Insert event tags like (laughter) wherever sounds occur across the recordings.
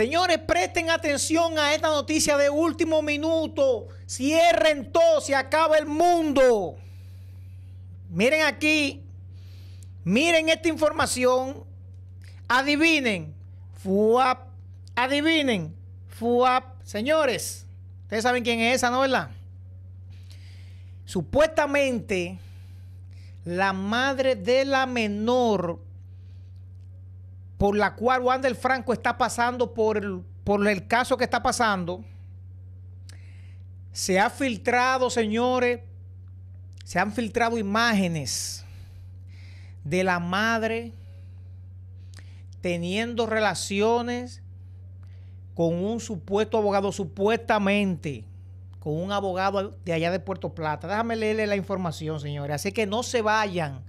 Señores, presten atención a esta noticia de último minuto. Cierren todo, se acaba el mundo. Miren aquí, miren esta información. Adivinen, FUAP, adivinen, FUAP. Señores, ustedes saben quién es esa, ¿no verdad? Supuestamente, la madre de la menor por la cual del Franco está pasando por el, por el caso que está pasando, se ha filtrado, señores, se han filtrado imágenes de la madre teniendo relaciones con un supuesto abogado, supuestamente, con un abogado de allá de Puerto Plata. Déjame leerle la información, señores. Así que no se vayan,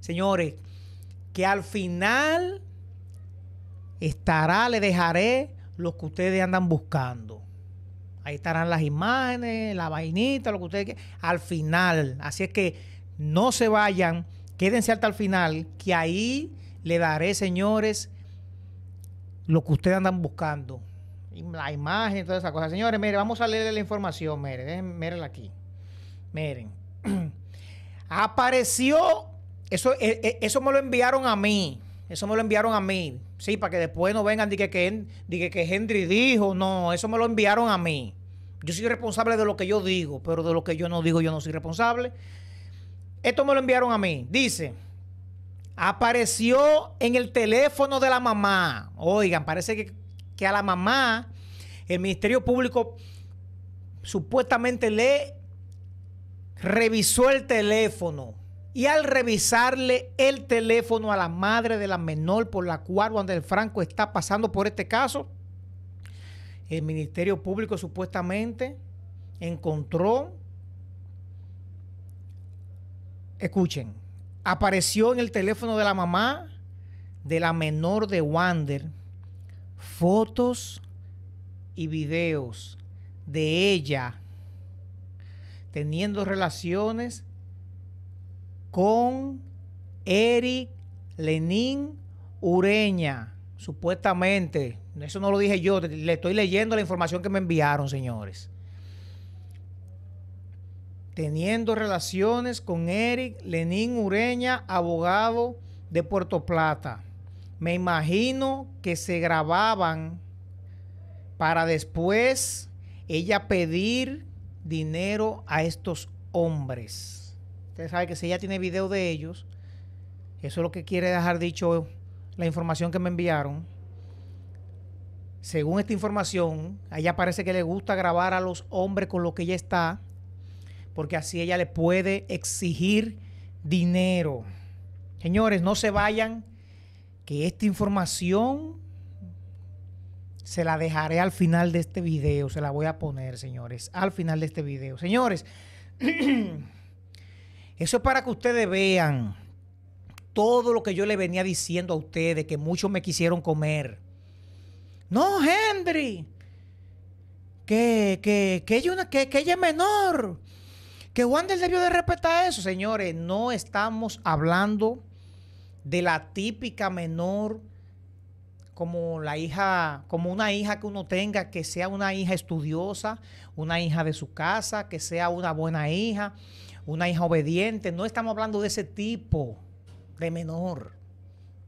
señores, que al final estará, le dejaré lo que ustedes andan buscando. Ahí estarán las imágenes, la vainita, lo que ustedes quieran, al final. Así es que no se vayan, quédense hasta el final, que ahí le daré, señores, lo que ustedes andan buscando. La imagen, todas esas cosas, Señores, miren, vamos a leer la información, miren, miren aquí. Miren. (clears throat) Apareció, eso, eh, eh, eso me lo enviaron a mí. Eso me lo enviaron a mí. Sí, para que después no vengan y que, que, que, que Henry dijo. No, eso me lo enviaron a mí. Yo soy responsable de lo que yo digo, pero de lo que yo no digo yo no soy responsable. Esto me lo enviaron a mí. Dice, apareció en el teléfono de la mamá. Oigan, parece que, que a la mamá el Ministerio Público supuestamente le revisó el teléfono y al revisarle el teléfono a la madre de la menor por la cual Wander Franco está pasando por este caso, el Ministerio Público supuestamente encontró, escuchen, apareció en el teléfono de la mamá de la menor de Wander fotos y videos de ella teniendo relaciones con Eric Lenín Ureña, supuestamente. Eso no lo dije yo, le estoy leyendo la información que me enviaron, señores. Teniendo relaciones con Eric Lenín Ureña, abogado de Puerto Plata. Me imagino que se grababan para después ella pedir dinero a estos hombres. Ustedes sabe que si ella tiene video de ellos, eso es lo que quiere dejar dicho la información que me enviaron. Según esta información, a ella parece que le gusta grabar a los hombres con lo que ella está, porque así ella le puede exigir dinero. Señores, no se vayan, que esta información se la dejaré al final de este video, se la voy a poner, señores, al final de este video. Señores, (clears throat) Eso es para que ustedes vean todo lo que yo le venía diciendo a ustedes, que muchos me quisieron comer. No, Henry, que, que, que, ella, ella es menor, que Wander debió de respetar eso. Señores, no estamos hablando de la típica menor como la hija, como una hija que uno tenga, que sea una hija estudiosa, una hija de su casa, que sea una buena hija, una hija obediente. No estamos hablando de ese tipo de menor.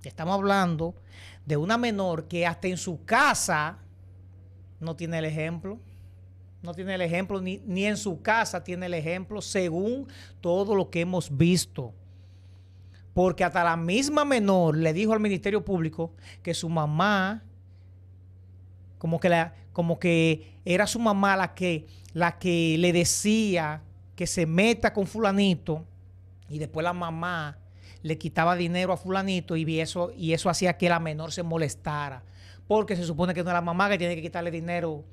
Estamos hablando de una menor que hasta en su casa no tiene el ejemplo. No tiene el ejemplo, ni, en su casa tiene el ejemplo, según todo lo que hemos visto porque hasta la misma menor le dijo al Ministerio Público que su mamá, como que, la, como que era su mamá la que, la que le decía que se meta con fulanito y después la mamá le quitaba dinero a fulanito y eso, y eso hacía que la menor se molestara. Porque se supone que no es la mamá que tiene que quitarle dinero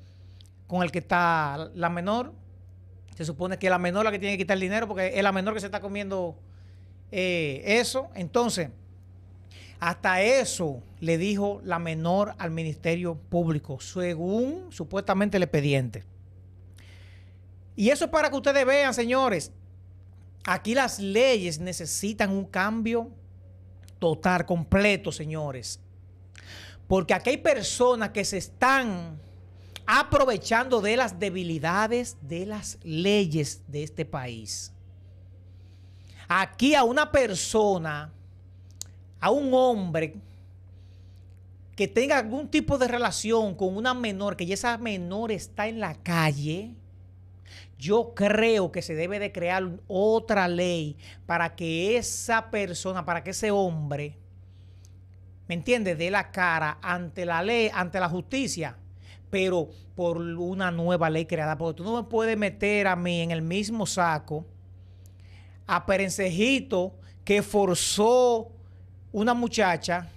con el que está la menor. Se supone que es la menor la que tiene que quitar el dinero porque es la menor que se está comiendo eh, eso. Entonces, hasta eso le dijo la menor al Ministerio Público, según supuestamente el expediente. Y eso es para que ustedes vean, señores, aquí las leyes necesitan un cambio total, completo, señores. Porque aquí hay personas que se están aprovechando de las debilidades de las leyes de este país. Aquí a una persona, a un hombre que tenga algún tipo de relación con una menor, que ya esa menor está en la calle, yo creo que se debe de crear otra ley para que esa persona, para que ese hombre, ¿me entiendes?, de la cara ante la ley, ante la justicia, pero por una nueva ley creada. Porque tú no me puedes meter a mí en el mismo saco a Perencejito que forzó una muchacha.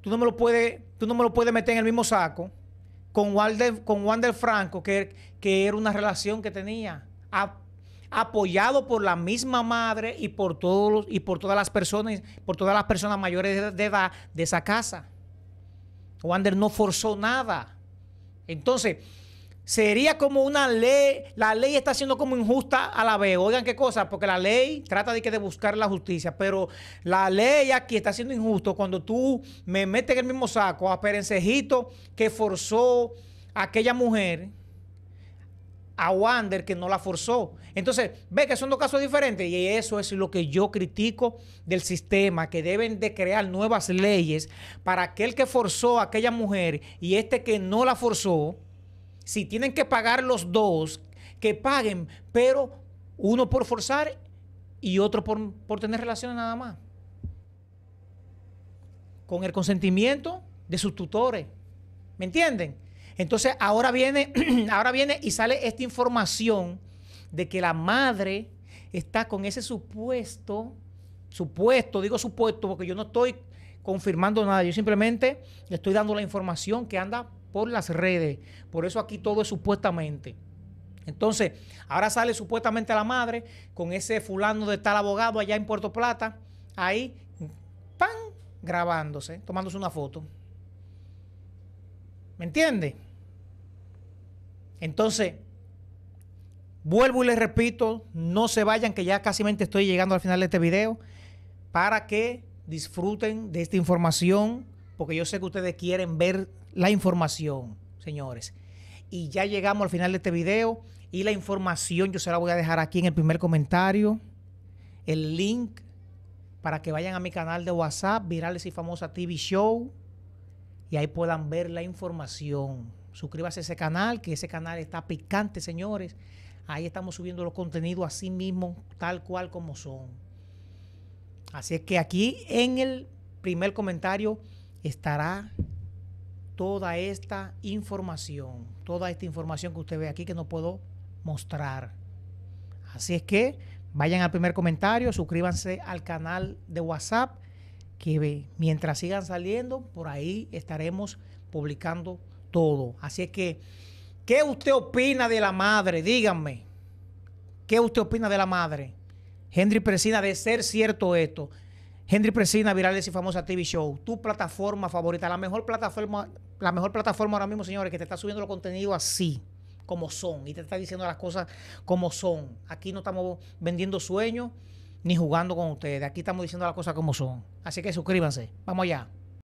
Tú no me lo puedes, tú no me lo puedes meter en el mismo saco con, con Wander Franco, que, que era una relación que tenía, apoyado por la misma madre y por, todos los, y por todas las personas, por todas las personas mayores de, de edad de esa casa. Wander no forzó nada. Entonces, sería como una ley, la ley está siendo como injusta a la vez. Oigan qué cosa, porque la ley trata de que de buscar la justicia, pero la ley aquí está siendo injusto cuando tú me metes en el mismo saco a Perencejito que forzó a aquella mujer a Wander que no la forzó. Entonces, ve que son dos casos diferentes y eso es lo que yo critico del sistema, que deben de crear nuevas leyes para aquel que forzó a aquella mujer y este que no la forzó, si tienen que pagar los dos, que paguen, pero uno por forzar y otro por, por tener relaciones nada más. Con el consentimiento de sus tutores. ¿Me entienden? Entonces ahora viene, (clears throat) ahora viene y sale esta información de que la madre está con ese supuesto, supuesto, digo supuesto porque yo no estoy confirmando nada, yo simplemente le estoy dando la información que anda por las redes. Por eso aquí todo es supuestamente. Entonces, ahora sale supuestamente la madre con ese fulano de tal abogado allá en Puerto Plata, ahí, pan, grabándose, tomándose una foto. ¿Me entiende? Entonces, vuelvo y les repito, no se vayan, que ya casi estoy llegando al final de este video, para que disfruten de esta información, porque yo sé que ustedes quieren ver la información, señores. Y ya llegamos al final de este video y la información yo se la voy a dejar aquí en el primer comentario, el link para que vayan a mi canal de WhatsApp, Virales y Famosa TV Show, y ahí puedan ver la información. Suscríbase a ese canal, que ese canal está picante, señores. Ahí estamos subiendo los contenidos así mismo, tal cual como son. Así es que aquí en el primer comentario estará toda esta información, toda esta información que usted ve aquí que no puedo mostrar. Así es que vayan al primer comentario, suscríbanse al canal de WhatsApp, que mientras sigan saliendo, por ahí estaremos publicando todo. Así es que, ¿qué usted opina de la madre? Díganme, ¿qué usted opina de la madre? Henry Presina, de ser cierto esto, Henry Presina, Virales y Famosa TV Show, tu plataforma favorita, la mejor plataforma, la mejor plataforma ahora mismo, señores, que te está subiendo los contenidos así, como son, y te está diciendo las cosas como son. Aquí no estamos vendiendo sueños ni jugando con ustedes, aquí estamos diciendo las cosas como son. Así que suscríbanse, vamos allá.